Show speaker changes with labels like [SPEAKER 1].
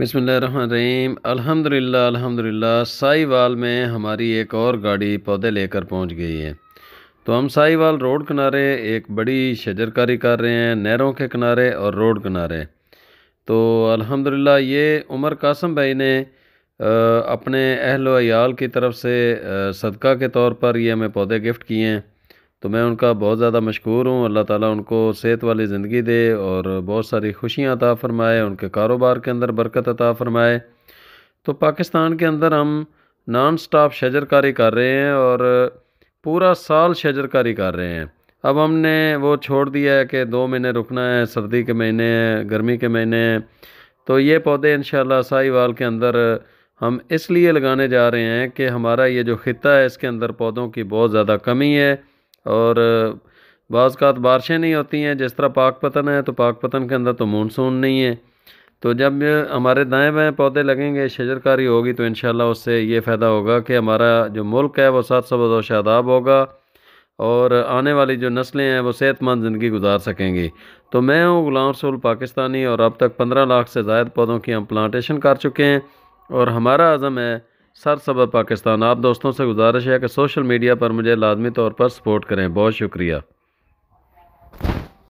[SPEAKER 1] बसमीम अल्हम्दुलिल्लाह अल्हम्दुलिल्लाह साईवाल में हमारी एक और गाड़ी पौधे लेकर पहुंच गई है तो हम साईवाल रोड किनारे एक बड़ी शजरकारी कर रहे हैं नहरों के किनारे और रोड किनारे तो अल्हम्दुलिल्लाह ये उमर कासम भाई ने अपने अहलोयाल की तरफ से सदका के तौर पर ये हमें पौधे गिफ्ट किए हैं तो मैं उनका बहुत ज़्यादा मशहूर हूँ अल्लाह ताला उनको सेहत वाली ज़िंदगी दे और बहुत सारी खुशियाँ अता फ़रमाए उनके कारोबार के अंदर बरकत अता फ़रमाए तो पाकिस्तान के अंदर हम नॉन स्टॉप शजरकारी कर रहे हैं और पूरा साल शजरकारी कर रहे हैं अब हमने वो छोड़ दिया है कि दो महीने रुकना है सर्दी के महीने हैं गर्मी के महीने हैं तो ये पौधे इन शाहीवाल के अंदर हम इसलिए लगाने जा रहे हैं कि हमारा ये जो खिता है इसके अंदर पौधों की बहुत ज़्यादा कमी है और बाज़ बारिशें नहीं होती हैं जिस तरह पाक पतन है तो पाक पतन के अंदर तो मानसून नहीं है तो जब हमारे दाएँ बाएँ पौधे लगेंगे शजरकारी होगी तो इन उससे ये फ़ायदा होगा कि हमारा जो मुल्क है वह सात सबज और शादाब होगा और आने वाली जो नस्लें हैं वो सेहतमंद ज़िंदगी गुजार सकेंगी तो मैं हूँ गुलाम रसूल पाकिस्तानी और अब तक पंद्रह लाख से ज़ायद पौधों की हम प्लांटेशन कर चुके हैं और हमारा आज़म है सर सबर पाकिस्तान आप दोस्तों से गुजारिश है कि सोशल मीडिया पर मुझे लाजमी तौर पर सपोर्ट करें बहुत शुक्रिया